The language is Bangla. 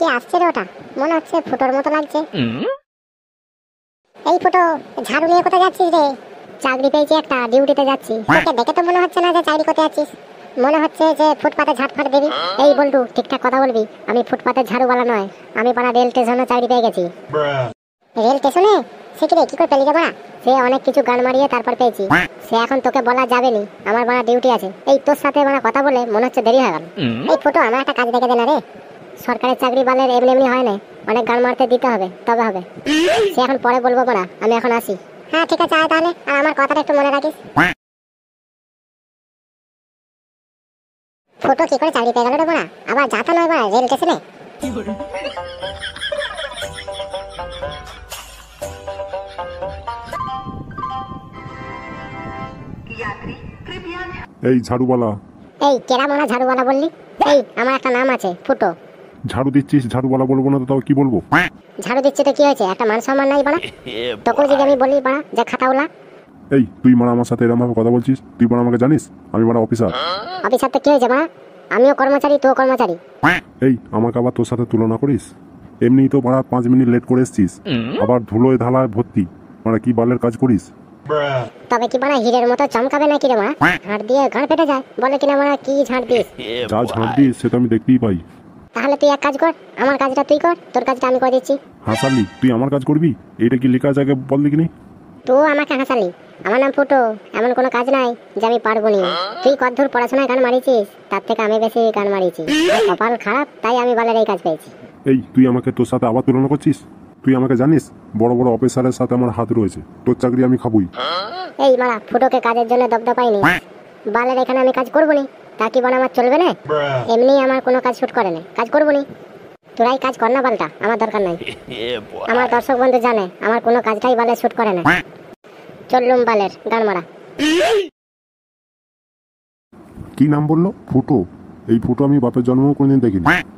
কে আসছে রে ওটা মনে হচ্ছে ফুটোর মতো লাগছে এই ফুটো ঝাড়ু নিয়ে কোথায় যাচ্ছিস রে চাকরি পেয়েছি একটা ডিউটিতে যাচ্ছি তোকে দেখে তো মনে হচ্ছে না যে চাকরি কোথায় আছিস মনে হচ্ছে যে ফুটপাতে ঝাটফাট দিবি এই বলটু ঠিকঠাক কথা বলবি আমি ফুটপাতে ঝাড়ুওয়ালা নয় আমি পাড়া রেল স্টেশনে চাকরি পেয়ে গেছি রেল স্টেশনে সে কি রে কি করে পেলি রে বাড়া সে অনেক কিছু গান মারিয়ে তারপর পেয়েছি সে এখন তোকে বলা যাবে নি আমার বাড়া ডিউটি আছে এই তোর সাথে বাড়া কথা বলে মনে হচ্ছে দেরি হয়ে গেল এই ফটো আমার একটা কাজ দেখে দে না রে সরকারি চাকরি বালের এমনি এমনি হয় না অনেক গান মারতে দিতে হবে তবে হবে সে এখন পরে বলবো পড়া আমি এখন আসি হ্যাঁ ঠিক আছে আয় তাহলে আর আমার কথাটা একটু মনে রাখিস ফটো কি করে চাকরি পেয়ে গেল রে বড়া আবার যাতা নয় বড়া রেল স্টেশনে এই ঝাড়ুওয়ালা এই কেরা ঝাড়ুওয়ালা বললি এই আমার একটা নাম আছে ফুটো ঝাড়ু দিচ্ছিস ঝাড়ু বলা বলবো না তো তাও কি বলবো ঝাড়ু দিচ্ছে তো কি হয়েছে একটা মান সম্মান নাই বাড়া তোকে যদি আমি বলি বাড়া যে খাতাওলা এই তুই মানে আমার সাথে এরকম ভাবে কথা বলছিস তুই মানে আমাকে জানিস আমি মানে অফিসার অফিসার তো কি হয়েছে বাড়া আমিও কর্মচারী তো কর্মচারী এই আমাকে আবার তোর সাথে তুলনা করিস এমনি তো বাড়া পাঁচ মিনিট লেট করে এসছিস আবার ধুলোয় ধালায় ভর্তি মানে কি বালের কাজ করিস তবে কি বাড়া হিরের মতো চমকাবে নাকি রে মা ঝাড় দিয়ে ঘর ফেটে যায় বলে কিনা মারা কি ঝাড় দিস যা ঝাড় দিস সে তো আমি দেখতেই পাই তাহলে তুই এক কাজ কর আমার কাজটা তুই কর তোর কাজটা আমি করে দিচ্ছি হাসালি তুই আমার কাজ করবি এইটা কি লেখা আছে আগে বল দেখিনি তো আমাকে হাসালি আমার নাম ফুটো এমন কোনো কাজ নাই যে আমি পারবো না তুই ধর পড়াশোনায় গান মারিছিস তার থেকে আমি বেশি গান মারিয়েছি কপাল খারাপ তাই আমি বলার এই কাজ পেয়েছি এই তুই আমাকে তোর সাথে আবার তুলনা করছিস তুই আমাকে জানিস বড় বড় অফিসারের সাথে আমার হাত রয়েছে তোর চাকরি আমি খাবই এই মারা ফুটোকে কাজের জন্য পাইনি বালের এখানে আমি কাজ করবো না তা কি বল আমার চলবে না এমনি আমার কোনো কাজ শুট করে না কাজ করবো নি তোরাই কাজ কর না বালটা আমার দরকার নাই আমার দর্শক বন্ধু জানে আমার কোনো কাজটাই বলে শুট করে না চললুম বালের গান মারা কি নাম বললো ফুটো এই ফুটো আমি বাপের জন্মও কোনোদিন দেখিনি